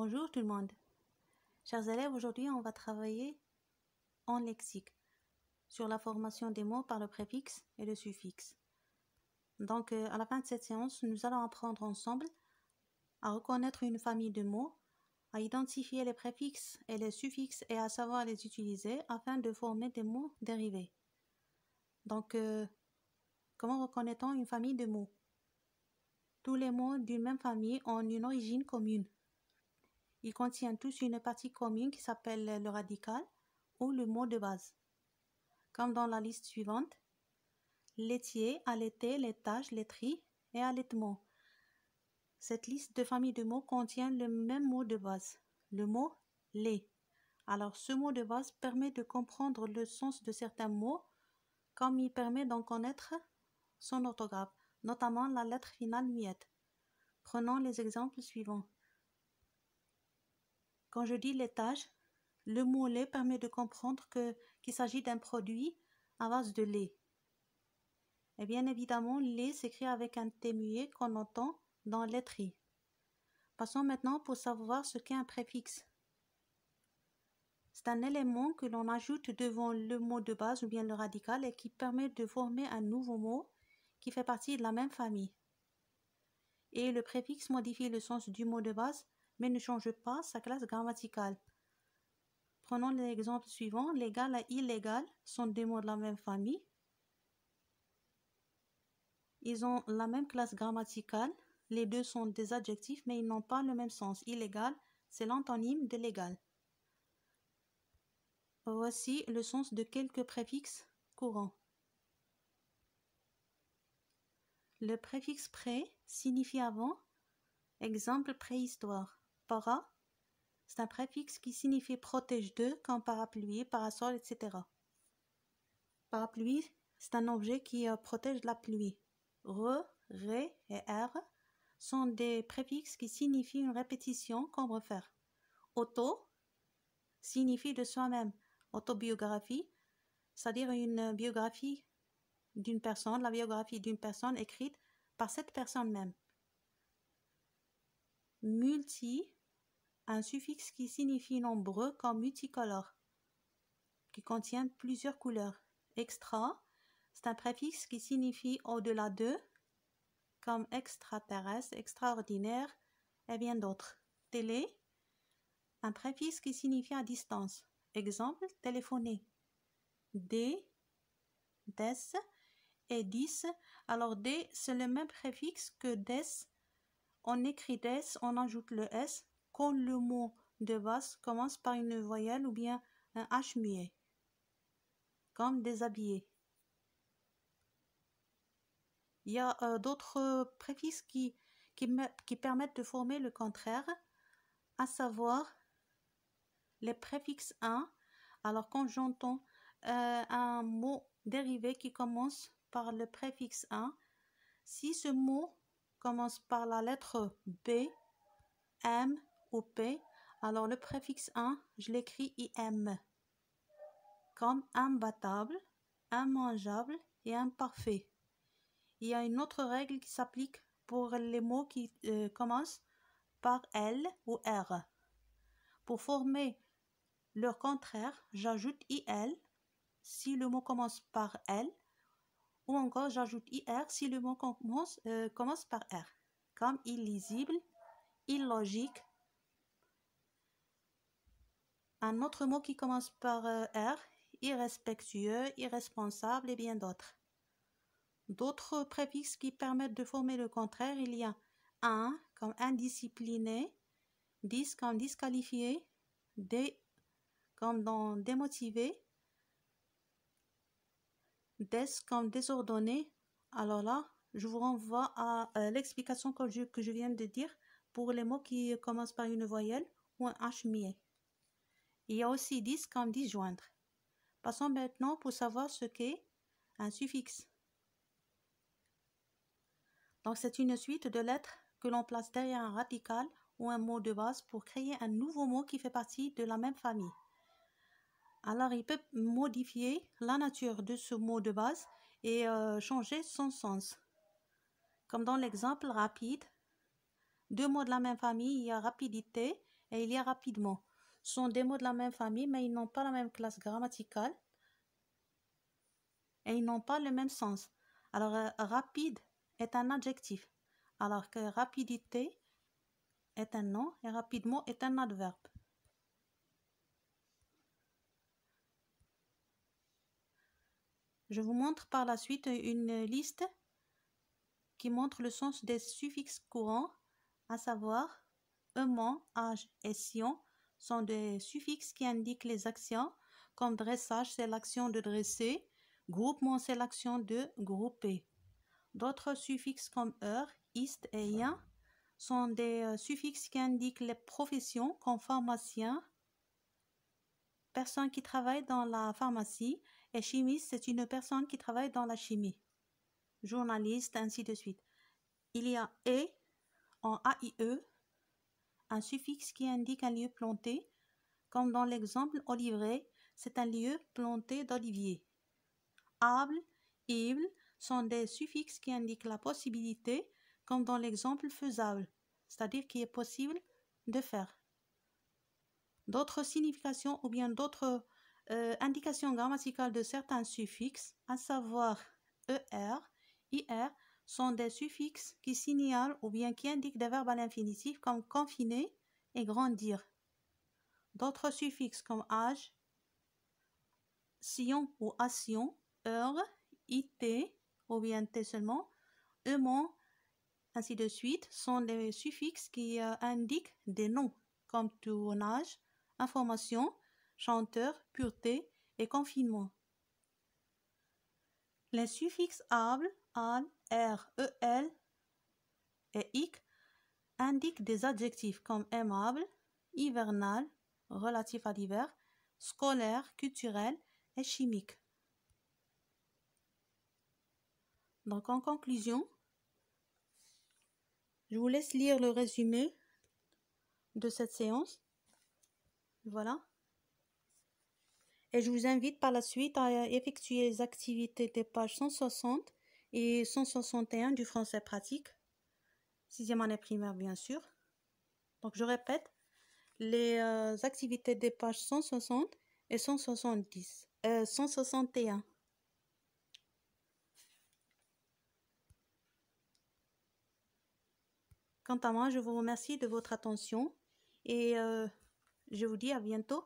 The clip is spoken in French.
Bonjour tout le monde. Chers élèves, aujourd'hui on va travailler en lexique sur la formation des mots par le préfixe et le suffixe. Donc euh, à la fin de cette séance, nous allons apprendre ensemble à reconnaître une famille de mots, à identifier les préfixes et les suffixes et à savoir les utiliser afin de former des mots dérivés. Donc euh, comment reconnaît-on une famille de mots Tous les mots d'une même famille ont une origine commune ils contiennent tous une partie commune qui s'appelle le radical ou le mot de base. Comme dans la liste suivante, laitier, allaiter, laitage, laiterie et allaitement. Cette liste de familles de mots contient le même mot de base, le mot lait. Alors ce mot de base permet de comprendre le sens de certains mots comme il permet d'en connaître son orthographe, notamment la lettre finale muette. Prenons les exemples suivants. Quand je dis laitage, le mot lait permet de comprendre qu'il s'agit d'un produit à base de lait. Et bien évidemment, lait s'écrit avec un T muet qu'on entend dans laiterie. Passons maintenant pour savoir ce qu'est un préfixe. C'est un élément que l'on ajoute devant le mot de base ou bien le radical et qui permet de former un nouveau mot qui fait partie de la même famille. Et le préfixe modifie le sens du mot de base mais ne change pas sa classe grammaticale. Prenons l'exemple suivant. Légal et illégal sont des mots de la même famille. Ils ont la même classe grammaticale. Les deux sont des adjectifs, mais ils n'ont pas le même sens. Illégal, c'est l'antonyme de légal. Voici le sens de quelques préfixes courants. Le préfixe pré signifie avant, exemple préhistoire. Para, c'est un préfixe qui signifie protège de, comme parapluie, parasol, etc. Parapluie, c'est un objet qui euh, protège la pluie. Re, ré et r sont des préfixes qui signifient une répétition qu'on refaire. Auto signifie de soi-même. Autobiographie, c'est-à-dire une biographie d'une personne, la biographie d'une personne écrite par cette personne même. Multi un suffixe qui signifie nombreux comme multicolore, qui contient plusieurs couleurs. Extra, c'est un préfixe qui signifie au-delà de, comme extraterrestre, extraordinaire, et bien d'autres. Télé, un préfixe qui signifie à distance. Exemple, téléphoner. D, des et dis. Alors des, c'est le même préfixe que des. On écrit des, on ajoute le s quand le mot de base commence par une voyelle ou bien un H muet, comme déshabillé. Il y a euh, d'autres préfixes qui, qui, permettent de former le contraire, à savoir les préfixes 1. Alors quand j'entends euh, un mot dérivé qui commence par le préfixe 1, si ce mot commence par la lettre B, M, ou Alors le préfixe 1, je l'écris IM. Comme imbattable, immangeable et imparfait. Il y a une autre règle qui s'applique pour les mots qui euh, commencent par L ou R. Pour former leur contraire, j'ajoute IL si le mot commence par L ou encore j'ajoute IR si le mot euh, commence par R. Comme illisible, illogique, un autre mot qui commence par euh, R, irrespectueux, irresponsable et bien d'autres. D'autres préfixes qui permettent de former le contraire, il y a un comme indiscipliné, dis comme disqualifié, D comme dans démotivé, des comme désordonné. Alors là, je vous renvoie à euh, l'explication que je, viens de dire pour les mots qui commencent par une voyelle ou un H muet. Il y a aussi 10 comme disjoindre. Passons maintenant pour savoir ce qu'est un suffixe. Donc c'est une suite de lettres que l'on place derrière un radical ou un mot de base pour créer un nouveau mot qui fait partie de la même famille. Alors il peut modifier la nature de ce mot de base et euh, changer son sens. Comme dans l'exemple rapide, deux mots de la même famille, il y a rapidité et il y a rapidement sont des mots de la même famille, mais ils n'ont pas la même classe grammaticale et ils n'ont pas le même sens. Alors, euh, rapide est un adjectif, alors que rapidité est un nom et rapidement est un adverbe. Je vous montre par la suite une liste qui montre le sens des suffixes courants, à savoir «ement», âge et sion, sont des suffixes qui indiquent les actions, comme dressage, c'est l'action de dresser, groupement, c'est l'action de grouper. D'autres suffixes comme heure, ist et ien sont des euh, suffixes qui indiquent les professions, comme pharmacien, personne qui travaille dans la pharmacie, et chimiste, c'est une personne qui travaille dans la chimie, journaliste, ainsi de suite. Il y a et en AIE, un suffixe qui indique un lieu planté, comme dans l'exemple olivré, c'est un lieu planté d'olivier. Able sont des suffixes qui indiquent la possibilité, comme dans l'exemple faisable, c'est-à-dire qu'il est possible de faire. D'autres significations ou bien d'autres euh, indications grammaticales de certains suffixes, à savoir er, ir, sont des suffixes qui signalent ou bien qui indiquent des verbes à l'infinitif comme confiner et grandir. D'autres suffixes comme âge, sion ou action, heure, it ou bien t seulement, eumont, ainsi de suite, sont des suffixes qui euh, indiquent des noms comme tournage, information, chanteur, pureté et confinement. Les suffixes able, al, R-E-L et IC indiquent des adjectifs comme aimable, hivernal, relatif à l'hiver, scolaire, culturel et chimique. Donc en conclusion, je vous laisse lire le résumé de cette séance. Voilà. Et je vous invite par la suite à effectuer les activités des pages 160 et 161 du français pratique, sixième année primaire bien sûr. Donc je répète, les euh, activités des pages 160 et 170, 161. Euh, Quant à moi, je vous remercie de votre attention et euh, je vous dis à bientôt.